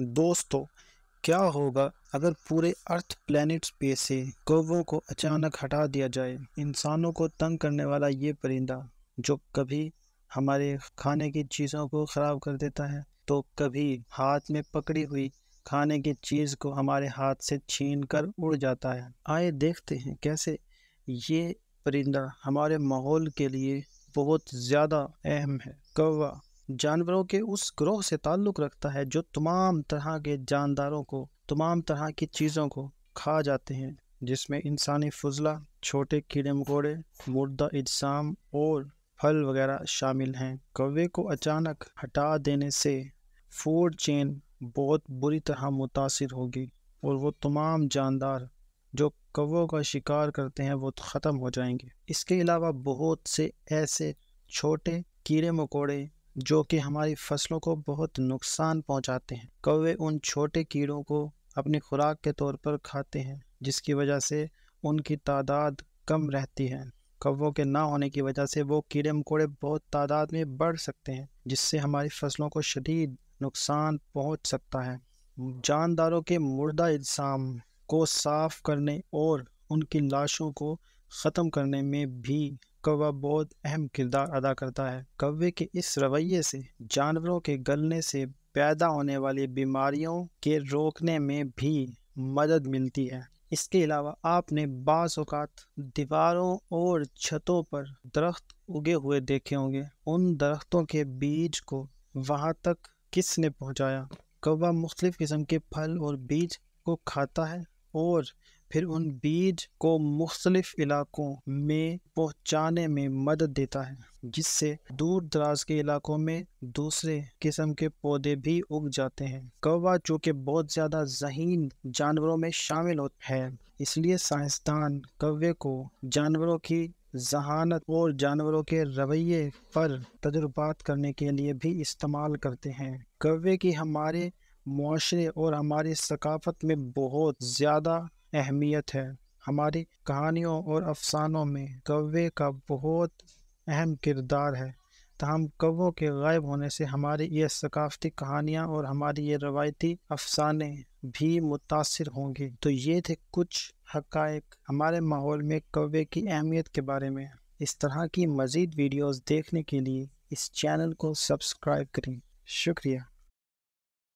दोस्तों क्या होगा अगर पूरे अर्थ प्लैनेट पे से कौवों को अचानक हटा दिया जाए इंसानों को तंग करने वाला ये परिंदा जो कभी हमारे खाने की चीज़ों को ख़राब कर देता है तो कभी हाथ में पकड़ी हुई खाने की चीज़ को हमारे हाथ से छीन कर उड़ जाता है आए देखते हैं कैसे ये परिंदा हमारे माहौल के लिए बहुत ज़्यादा अहम है कौवा जानवरों के उस ग्रोह से ताल्लुक़ रखता है जो तमाम तरह के जानदारों को तमाम तरह की चीज़ों को खा जाते हैं जिसमें इंसानी फजला छोटे कीड़े मकोड़े मुर्दा इजसाम और फल वगैरह शामिल हैं कौवे को अचानक हटा देने से फूड चेन बहुत बुरी तरह मुतासर होगी और वो तमाम जानदार जो कौ का शिकार करते हैं वो ख़त्म हो जाएंगे इसके अलावा बहुत से ऐसे छोटे कीड़े मकोड़े जो कि हमारी फसलों को बहुत नुकसान पहुंचाते हैं कौवे उन छोटे कीड़ों को अपनी खुराक के तौर पर खाते हैं जिसकी वजह से उनकी तादाद कम रहती है कौवों के ना होने की वजह से वो कीड़े मकोड़े बहुत तादाद में बढ़ सकते हैं जिससे हमारी फसलों को शदीद नुकसान पहुंच सकता है जानदारों के मुर्दा इल्ज़ाम को साफ करने और उनकी लाशों को ख़त्म करने में भी कौवा बहुत अहम किरदार अदा करता है कौवे के इस रवैये से जानवरों के गलने से पैदा होने वाली बीमारियों के रोकने में भी मदद मिलती है इसके अलावा आपने बाज़ात दीवारों और छतों पर दरख्त उगे हुए देखे होंगे उन दरख्तों के बीज को वहाँ तक किसने पहुँचाया कौवा मुख्तलिफ़ किस्म के फल और बीज को खाता है और फिर उन बीज को मुख्तलिफ इलाकों में पहुँचाने में मदद देता है जिससे दूर दराज के इलाकों में दूसरे किस्म के पौधे भी उग जाते हैं कौवा जो कि बहुत ज़्यादा जहीन जानवरों में शामिल होता है इसलिए साइंसदान कौवे को जानवरों की जहानत और जानवरों के रवैये पर तजुर्बात करने के लिए भी इस्तेमाल करते हैं कौवे की हमारे माशरे और हमारी सकाफत में बहुत ज़्यादा अहमियत है हमारी कहानियों और अफसानों में कौवे का बहुत अहम किरदार है तहम कौों के गायब होने से हमारी ये सकाफती कहानियाँ और हमारी ये रवायती अफसाने भी मुतासर होंगे तो ये थे कुछ हकायक हमारे माहौल में कौवे की अहमियत के बारे में इस तरह की मज़ीद वीडियोस देखने के लिए इस चैनल को सब्सक्राइब करें शुक्रिया